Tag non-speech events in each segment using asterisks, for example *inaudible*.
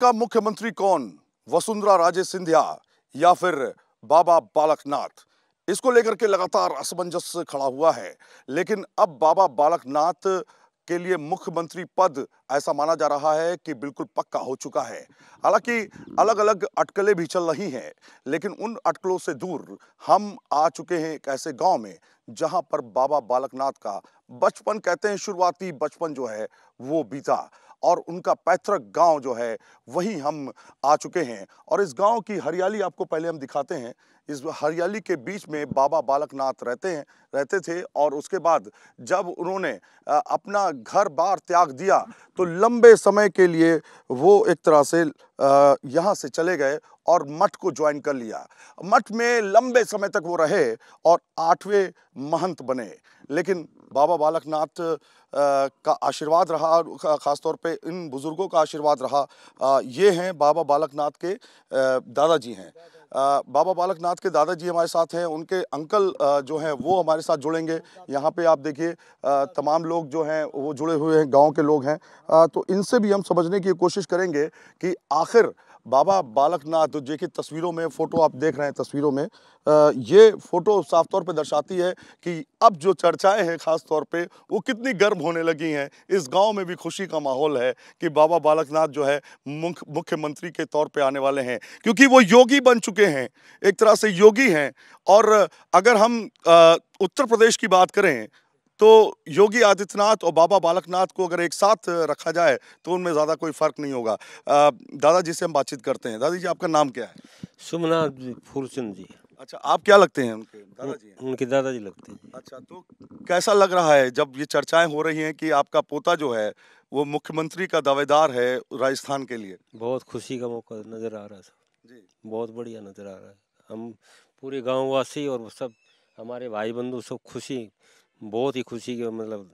का मुख्यमंत्री कौन वसुंधरा राजे सिंधिया या फिर बाबा बालकनाथ इसको लेकर के लगातार असमंजस खड़ा हुआ है लेकिन अब बाबा बालकनाथ के लिए मुख्यमंत्री पद ऐसा माना जा रहा है कि बिल्कुल पक्का हो चुका है हालांकि अलग अलग अटकलें भी चल रही हैं लेकिन उन अटकलों से दूर हम आ चुके हैं एक ऐसे गांव में जहां पर बाबा बालकनाथ का बचपन कहते हैं शुरुआती बचपन जो है वो बीता और उनका पैतृक गांव जो है वही हम आ चुके हैं और इस गांव की हरियाली आपको पहले हम दिखाते हैं इस हरियाली के बीच में बाबा बालकनाथ रहते हैं रहते थे और उसके बाद जब उन्होंने अपना घर बार त्याग दिया तो लंबे समय के लिए वो एक तरह से यहाँ से चले गए और मठ को ज्वाइन कर लिया मठ में लंबे समय तक वो रहे और आठवें महंत बने लेकिन बाबा बालकनाथ का आशीर्वाद रहा और ख़ासतौर पे इन बुज़ुर्गों का आशीर्वाद रहा ये हैं बाबा बालकनाथ के दादाजी हैं बाबा बालकनाथ के दादाजी हमारे साथ हैं उनके अंकल जो हैं वो हमारे साथ जुड़ेंगे यहाँ पे आप देखिए तमाम लोग जो हैं वो जुड़े हुए हैं गांव के लोग हैं तो इनसे भी हम समझने की कोशिश करेंगे कि आखिर बाबा बालक नाथ जो कि तस्वीरों में फ़ोटो आप देख रहे हैं तस्वीरों में ये फ़ोटो साफ तौर पर दर्शाती है कि अब जो चर्चाएं हैं ख़ास तौर पे वो कितनी गर्म होने लगी हैं इस गांव में भी खुशी का माहौल है कि बाबा बालक नाथ जो है मुख्यमंत्री के तौर पे आने वाले हैं क्योंकि वो योगी बन चुके हैं एक तरह से योगी हैं और अगर हम उत्तर प्रदेश की बात करें तो योगी आदित्यनाथ और बाबा बालकनाथ को अगर एक साथ रखा जाए तो उनमें ज़्यादा कोई फ़र्क नहीं होगा दादाजी से हम बातचीत करते हैं दादाजी आपका नाम क्या है सोमनाथ फूलचंद जी अच्छा आप क्या लगते हैं उनके दादाजी उनके दादाजी लगते हैं अच्छा तो कैसा लग रहा है जब ये चर्चाएं हो रही हैं कि आपका पोता जो है वो मुख्यमंत्री का दावेदार है राजस्थान के लिए बहुत खुशी का मौका नज़र आ रहा है सर जी बहुत बढ़िया नज़र आ रहा है हम पूरे गाँव वासी और सब हमारे भाई बंधु सब खुशी बहुत ही खुशी के मतलब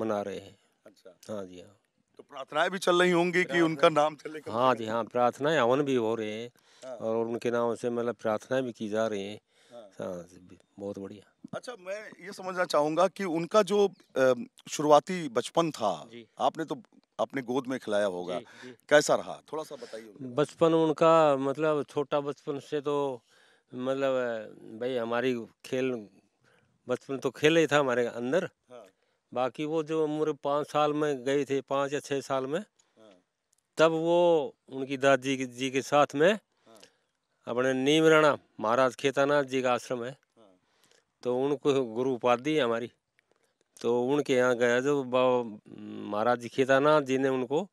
मना रहे हैं अच्छा हाँ जी हाँ तो प्रार्थनाएं भी चल रही होंगी कि उनका नाम चले हाँ जी हाँ प्रार्थनाएं हवन भी हो रहे हैं हाँ। और उनके नाम से मतलब प्रार्थनाएं भी की जा रही हैं हाँ, हाँ बहुत बढ़िया अच्छा मैं ये समझना चाहूँगा कि उनका जो शुरुआती बचपन था आपने तो अपने गोद में खिलाया होगा कैसा रहा थोड़ा सा बताइए बचपन उनका मतलब छोटा बचपन से तो मतलब भाई हमारी खेल बचपन तो खेल ही था हमारे अंदर हाँ। बाकी वो जो उम्र पाँच साल में गए थे पाँच या छः साल में हाँ। तब वो उनकी दादी जी के साथ में हाँ। अपने नीम राणा महाराज खेतानाथ जी का आश्रम है तो उनको गुरु उपाधि है हमारी तो उनके यहाँ गया जो बाबा महाराज जी खेतानाथ जी ने उनको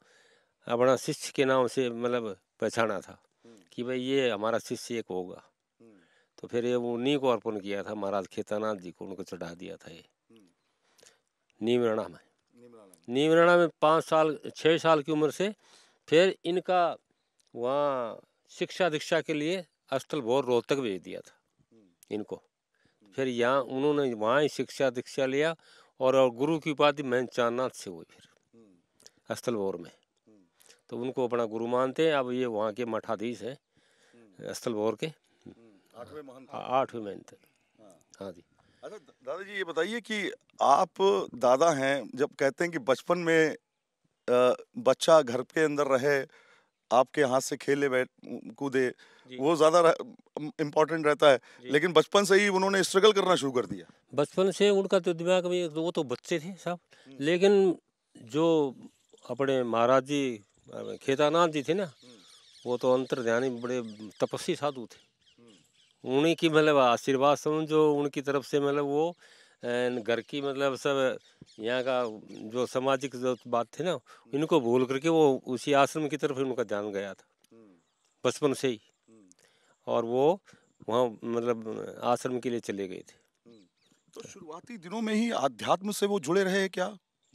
अपना शिष्य के नाम से मतलब पहचाना था हम्म। कि भाई ये हमारा शिष्य एक होगा तो फिर ये उन्हीं को अर्पण किया था महाराज खेतानाथ जी को उनको चढ़ा दिया था ये हम्म। नीमराणा में नीमराणा में पाँच साल छः साल की उम्र से फिर इनका वहाँ शिक्षा दीक्षा के लिए अस्थल भोर रोहतक भेज दिया था हम्म। इनको हम्म। फिर यहाँ उन्होंने वहाँ ही शिक्षा दीक्षा लिया और, गुरु की उपाधि मैं चारनाथ से हुई फिर अस्थल भोर में तो उनको अपना गुरु मानते हैं अब ये वहाँ के मठाधीश हैं अस्थल भोर के आठवें महंत हाँ, आठवें हाँ।, हाँ जी अच्छा दादाजी ये बताइए कि आप दादा हैं जब कहते हैं कि बचपन में बच्चा घर के अंदर रहे आपके हाथ से खेले बैठ कूदे वो ज़्यादा इम्पोर्टेंट रहता है लेकिन बचपन से ही उन्होंने स्ट्रगल करना शुरू कर दिया बचपन से उनका तो दिमाग में तो वो तो बच्चे थे साहब हम्म। लेकिन जो अपने महाराज जी खेतानाथ जी थे ना हम्म। वो तो अंतर ध्यान बड़े तपस्वी साधु थे उन्हीं की मतलब आशीर्वाद समझो उनकी तरफ से मतलब वो घर की मतलब सब यहाँ का जो सामाजिक जो बात थी ना हम्म। इनको भूल करके वो उसी आश्रम की तरफ उनका ध्यान गया था हम्म। बचपन से ही हम्म। और वो वहाँ मतलब आश्रम के लिए चले गए थे तो शुरुआती दिनों में ही अध्यात्म से वो जुड़े रहे क्या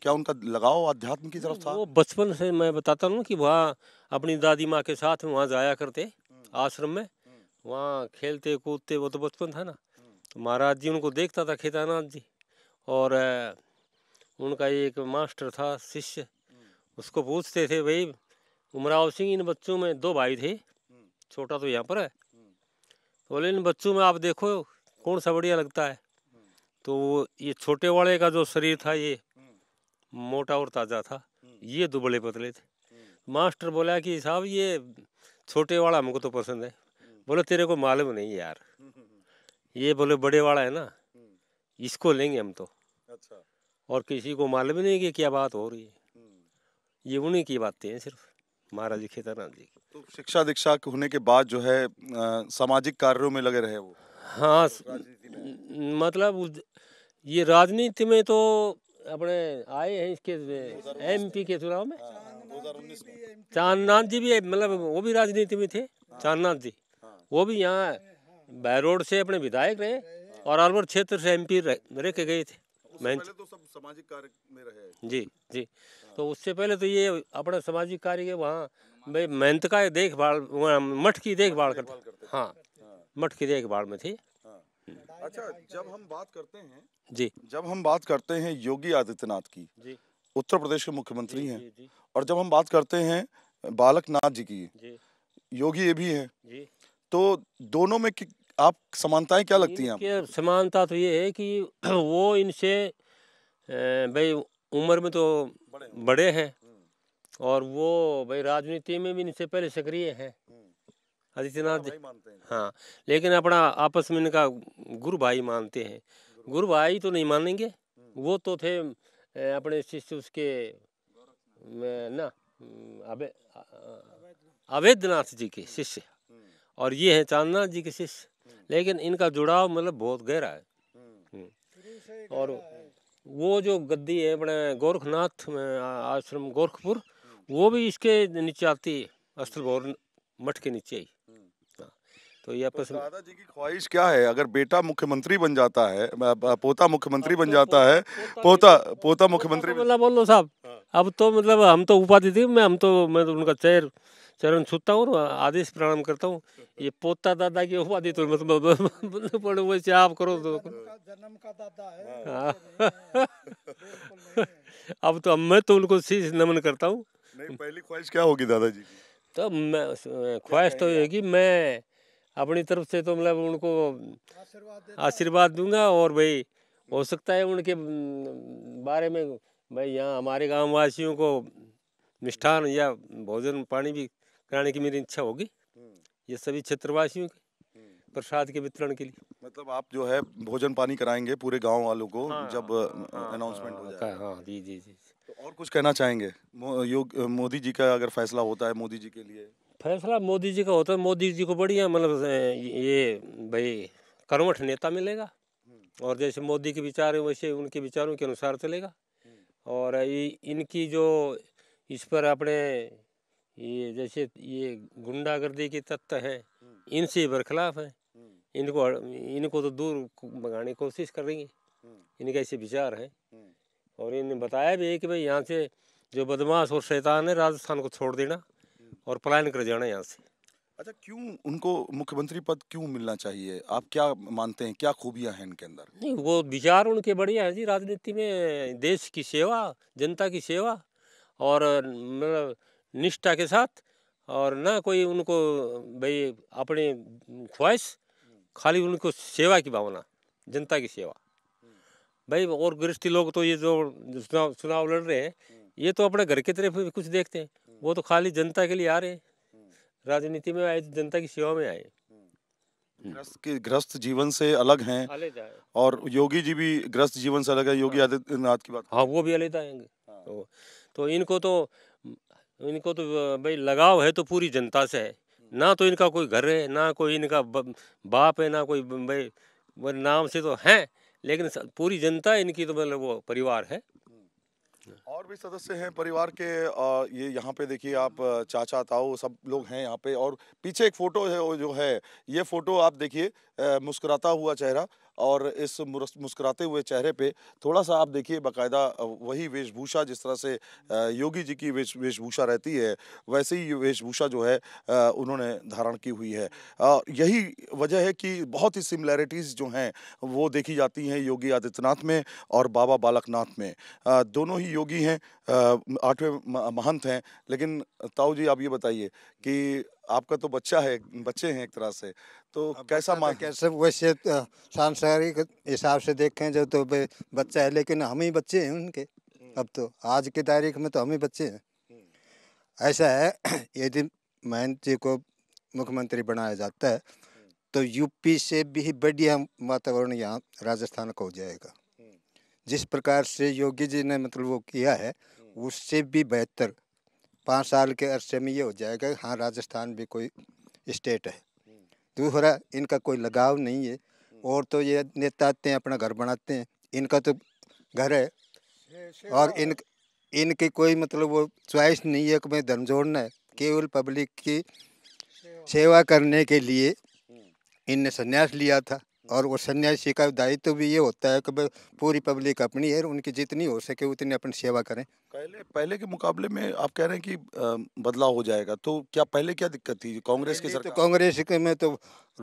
क्या उनका लगाव अध्यात्म की तरफ था वो बचपन से मैं बताता हूँ कि वहाँ अपनी दादी माँ के साथ वहाँ जाया करते आश्रम में वहाँ खेलते कूदते वो तो बचपन था ना हम्म। तो महाराज जी उनको देखता था खेतानाथ जी और उनका एक मास्टर था शिष्य हम्म। उसको पूछते थे भाई उमराव सिंह इन बच्चों में दो भाई थे हम्म। छोटा तो यहाँ पर है तो बोले इन बच्चों में आप देखो कौन सा बढ़िया लगता है तो ये छोटे वाले का जो शरीर था ये मोटा और ताज़ा था ये दुबले पतले थे मास्टर बोला कि साहब ये छोटे वाला हमको तो पसंद है बोले तेरे को मालूम नहीं यार ये बोले बड़े वाला है ना इसको लेंगे हम तो अच्छा और किसी को मालूम नहीं कि क्या बात हो रही है हम्म। ये उन्हीं की बातें हैं सिर्फ महाराज खेतरनाथ जी की तो शिक्षा दीक्षा होने के बाद जो है सामाजिक कार्यों में लगे रहे वो हाँ तो मतलब ये राजनीति में तो अपने आए हैं इसके एम पी के चुनाव हाँ, हाँ, में चांदनाथ जी भी मतलब वो भी राजनीति में थे हाँ। चांदनाथ जी वो भी यहाँ बैरोड से अपने विधायक रहे और अलवर क्षेत्र से एमपी रह के गए थे मैं तो सब सामाजिक कार्य में रहे जी जी तो उससे पहले तो ये अपना सामाजिक कार्य के वहाँ भाई मेहनत का देखभाल मठ की देखभाल करते हाँ, हाँ मठ की देखभाल में थी हाँ। अच्छा जब हम बात करते हैं जी जब हम बात करते हैं योगी आदित्यनाथ की जी उत्तर प्रदेश के मुख्यमंत्री हैं और जब हम बात करते हैं बालक नाथ जी की योगी ये भी हैं तो दोनों में आप समानताएं क्या लगती हैं समानता तो ये है कि *clears throat* वो इनसे भाई उम्र में तो बड़े हैं हम्म। और वो भाई राजनीति में भी इनसे पहले सक्रिय है हम्म। आदित्यनाथ जी हाँ लेकिन अपना आपस में इनका गुरु भाई मानते हैं गुरु भाई तो नहीं मानेंगे हम्म। वो तो थे अपने शिष्य उसके ना अवैधनाथ जी के शिष्य और ये है चांदना जी के शिष्य हम्म। लेकिन इनका जुड़ाव मतलब बहुत गहरा है हम्म। हम्म। और वो जो गद्दी है अपने गोरखनाथ में आश्रम गोरखपुर वो भी इसके नीचे आती है अस्त्र भवन मठ के नीचे ही हाँ। तो ये आपस तो जी की ख्वाहिश क्या है अगर बेटा मुख्यमंत्री बन जाता है पोता मुख्यमंत्री बन तो जाता है मतलब पोता पोता मुख्यमंत्री मतलब बोलो साहब हाँ। अब तो मतलब हम तो उपाधि थी मैं हम तो मैं तो उनका चेयर चरण छूता हूँ आदेश प्रणाम करता हूँ ये पोता दादा की उपाधि तो मतलब वैसे आप करो तो जन्म का दादा है हाँ। अब तो मैं तो उनको शीश नमन करता हूँ पहली ख्वाहिश क्या होगी दादाजी तो मैं ख्वाहिश तो ये की मैं अपनी तरफ से तो मतलब उनको आशीर्वाद दूंगा और भाई हो सकता है उनके बारे में भाई यहाँ हमारे गाँव वासियों को मिष्ठान या भोजन पानी भी कराने की मेरी इच्छा होगी हम्म। ये सभी क्षेत्रवासियों की हम्म। प्रसाद के वितरण के लिए मतलब आप जो है भोजन पानी कराएंगे पूरे गांव वालों को हाँ, जब अनाउंसमेंट हाँ, हाँ, हाँ हो हाँ, हाँ जी जी जी तो और कुछ कहना चाहेंगे योग मोदी जी का अगर फैसला होता है मोदी जी के लिए फैसला मोदी जी का होता है मोदी जी को बढ़िया मतलब ये भाई करवठ नेता मिलेगा हम्म। और जैसे मोदी के विचार है वैसे उनके विचारों के अनुसार चलेगा और इनकी जो इस पर अपने ये जैसे ये गुंडागर्दी के तत्व हैं हम्म। इनसे बरखिलाफ है हम्म। इनको इनको तो दूर भगाने की कोशिश करेंगे हम्म। इनके ऐसे विचार हैं और इन्हें बताया भी है कि भाई यहाँ से जो बदमाश और शैतान है राजस्थान को छोड़ देना और पलायन कर जाना यहाँ से अच्छा क्यों उनको मुख्यमंत्री पद क्यों मिलना चाहिए आप क्या मानते हैं क्या खूबियां हैं इनके अंदर नहीं वो विचार उनके बढ़िया हैं जी राजनीति में देश की सेवा जनता की सेवा और मतलब निष्ठा के साथ और ना कोई उनको भाई अपनी ख्वाहिश खाली उनको सेवा की भावना जनता की सेवा भाई और गृहस्थी लोग तो ये जो चुनाव चुनाव लड़ रहे हैं ये तो अपने घर की तरफ कुछ देखते हैं वो तो खाली जनता के लिए आ रहे हैं राजनीति में आए जनता की सेवा में आए के ग्रस्त जीवन से अलग हैं और योगी जी भी ग्रस्त जीवन से अलग है योगी हाँ। आदित्यनाथ की बात हाँ वो भी अलग आएंगे हाँ। तो, तो इनको तो इनको तो भाई लगाव है तो पूरी जनता से है ना तो इनका कोई घर है ना कोई इनका बाप है ना कोई भाई नाम से तो हैं लेकिन पूरी जनता इनकी तो मतलब वो परिवार है और भी सदस्य हैं परिवार के ये यहाँ पे देखिए आप चाचा ताऊ सब लोग हैं यहाँ पे और पीछे एक फ़ोटो है वो जो है ये फ़ोटो आप देखिए मुस्कुराता हुआ चेहरा और इस मुस्कुराते हुए चेहरे पे थोड़ा सा आप देखिए बकायदा वही वेशभूषा जिस तरह से योगी जी की वेश वेशभूषा रहती है वैसे ही वेशभूषा जो है उन्होंने धारण की हुई है यही वजह है कि बहुत ही सिमिलैरिटीज़ जो हैं वो देखी जाती हैं योगी आदित्यनाथ में और बाबा बालकनाथ में दोनों ही योगी हैं आठवें महंत हैं लेकिन ताऊ जी आप ये बताइए कि आपका तो बच्चा है बच्चे हैं एक तरह से तो हाँ, कैसा मान कैसे वैसे सांसारिक हिसाब से देखें जो तो बच्चा है लेकिन हम ही बच्चे हैं उनके हम्म। अब तो आज की तारीख में तो हम ही बच्चे हैं हम्म। ऐसा है *clears throat* यदि महंत जी को मुख्यमंत्री बनाया जाता है हम्म। तो यूपी से भी बढ़िया वातावरण यहाँ राजस्थान का हो जाएगा जिस प्रकार से योगी जी ने मतलब वो किया है उससे भी बेहतर पाँच साल के अरसे में ये हो जाएगा हाँ राजस्थान भी कोई स्टेट है दूसरा इनका कोई लगाव नहीं है और तो ये नेता आते हैं अपना घर बनाते हैं इनका तो घर है और इन इनकी कोई मतलब वो च्वाइस नहीं है कि मैं धर्म जोड़ना है केवल पब्लिक की सेवा करने के लिए इनने संन्यास लिया था और वो सन्यासी का दायित्व तो भी ये होता है कि पूरी पब्लिक अपनी है उनकी जितनी हो सके उतनी अपनी सेवा करें पहले पहले के मुकाबले में आप कह रहे हैं कि बदलाव हो जाएगा तो क्या पहले क्या दिक्कत थी कांग्रेस की तो सरकार तो कांग्रेस के में तो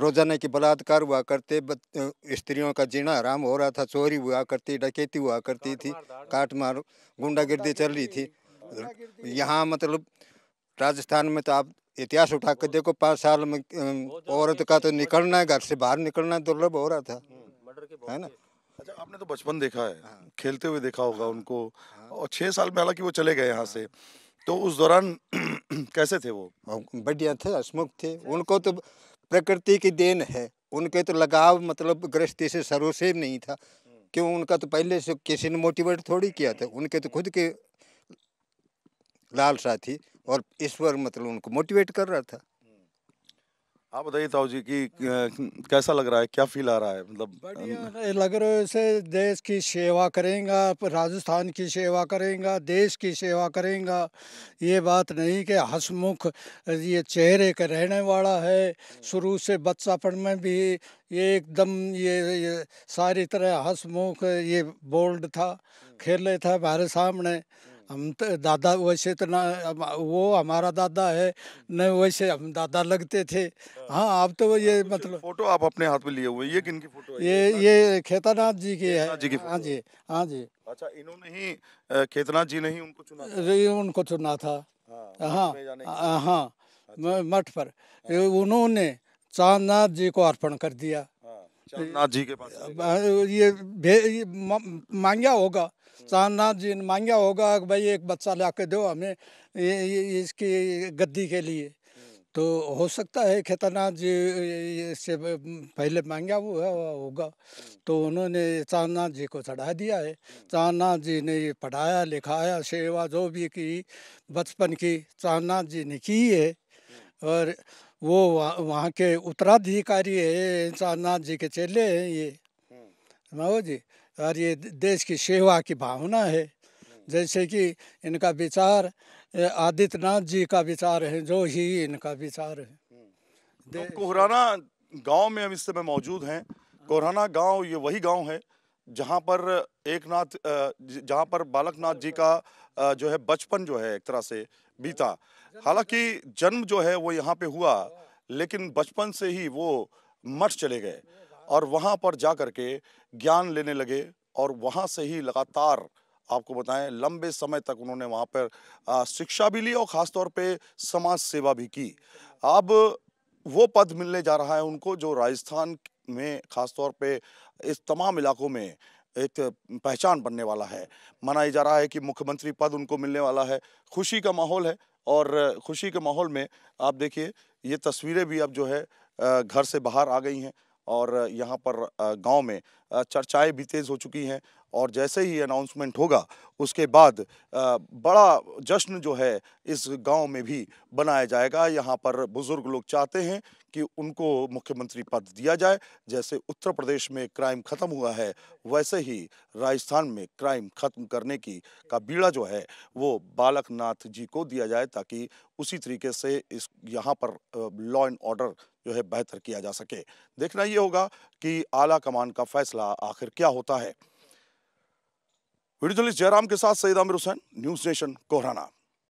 रोजाना की बलात्कार हुआ करते स्त्रियों का जीना आराम हो रहा था चोरी हुआ करती डकैती हुआ करती थी काट मार गुंडागिर्दी चल रही थी यहाँ मतलब राजस्थान में तो आप इतिहास उठा कर देखो पाँच साल में औरत का तो निकलना है घर से बाहर निकलना दुर्लभ हो रहा था हम्म, है ना अच्छा आपने तो बचपन देखा है हाँ। खेलते हुए देखा होगा हाँ। उनको हाँ। और छः साल में हालांकि वो चले गए यहाँ से तो उस दौरान *clears throat* कैसे थे वो बढ़िया थे हसमुख थे उनको तो प्रकृति की देन है उनके तो लगाव मतलब गृहस्थी से सर्वसेव नहीं था हम्म। क्यों उनका तो पहले से किसी ने मोटिवेट थोड़ी किया था उनके तो खुद के लालसा थी और ईश्वर मतलब उनको मोटिवेट कर रहा था हम्म। आप बताइए ताऊ जी की कैसा लग रहा है क्या फील आ रहा है मतलब लग रहा है से देश की सेवा करेगा राजस्थान की सेवा करेगा देश की सेवा करेगा ये बात नहीं कि हसमुख ये चेहरे का रहने वाला है शुरू से बच्चापन में भी ये एकदम ये, ये सारी तरह हसमुख ये बोल्ड था खेले था हमारे सामने हम तो दादा वैसे तो ना वो हमारा दादा है नहीं वैसे हम दादा लगते थे हाँ अब हाँ, तो ये हाँ, मतलब फोटो आप अपने हाथ में लिए हुए ये किन की फोटो है ये ये खेतानाथ जी की है जी की हाँ जी हाँ जी अच्छा इन्होंने ही खेतनाथ जी ने ही उनको चुना उनको चुना था हाँ हाँ, हाँ अच्छा। मठ पर उन्होंने चांदनाथ जी को अर्पण कर दिया चारनाथ जी के पास ये, ये मांगा होगा हम्म। चारनाथ जी ने मांगा होगा कि भाई एक बच्चा ला के दो हमें ये, ये इसकी गद्दी के लिए हम्म। तो हो सकता है खेतानाथ जी से पहले मांगा वो है होगा हम्म। तो उन्होंने चारनाथ जी को चढ़ा दिया है चारनाथ जी ने ये पढ़ाया लिखाया सेवा जो भी की बचपन की चारनाथ जी ने की है और वो वहाँ के उत्तराधिकारी है सारनाथ जी के चेले हैं ये समझो हम्म। जी और ये देश की सेवा की भावना है हम्म। जैसे कि इनका विचार आदित्यनाथ जी का विचार है जो ही इनका विचार है हम्म। तो कोहराना गांव में हम इस समय मौजूद हैं कोहराना गांव ये वही गांव है जहां पर एक नाथ जहाँ पर बालकनाथ जी का जो है बचपन जो है एक तरह से बीता हालांकि जन्म जो है वो यहाँ पे हुआ लेकिन बचपन से ही वो मठ चले गए और वहाँ पर जा कर के ज्ञान लेने लगे और वहाँ से ही लगातार आपको बताएं लंबे समय तक उन्होंने वहाँ पर शिक्षा भी ली और ख़ासतौर पे समाज सेवा भी की अब वो पद मिलने जा रहा है उनको जो राजस्थान में ख़ासतौर पे इस तमाम इलाकों में एक पहचान बनने वाला है मनाया जा रहा है कि मुख्यमंत्री पद उनको मिलने वाला है खुशी का माहौल है और खुशी के माहौल में आप देखिए ये तस्वीरें भी अब जो है घर से बाहर आ गई हैं और यहाँ पर गांव में चर्चाएं भी तेज़ हो चुकी हैं और जैसे ही अनाउंसमेंट होगा उसके बाद बड़ा जश्न जो है इस गांव में भी बनाया जाएगा यहाँ पर बुज़ुर्ग लोग चाहते हैं कि उनको मुख्यमंत्री पद दिया जाए जैसे उत्तर प्रदेश में क्राइम ख़त्म हुआ है वैसे ही राजस्थान में क्राइम ख़त्म करने की का बीड़ा जो है वो बालकनाथ जी को दिया जाए ताकि उसी तरीके से इस यहाँ पर लॉ एंड ऑर्डर जो है बेहतर किया जा सके देखना ये होगा कि आला कमान का फैसला आखिर क्या होता है वीडियो जर्नलिस्ट जयराम के साथ सईद आमिर हुसैन न्यूज नेशन कोहराना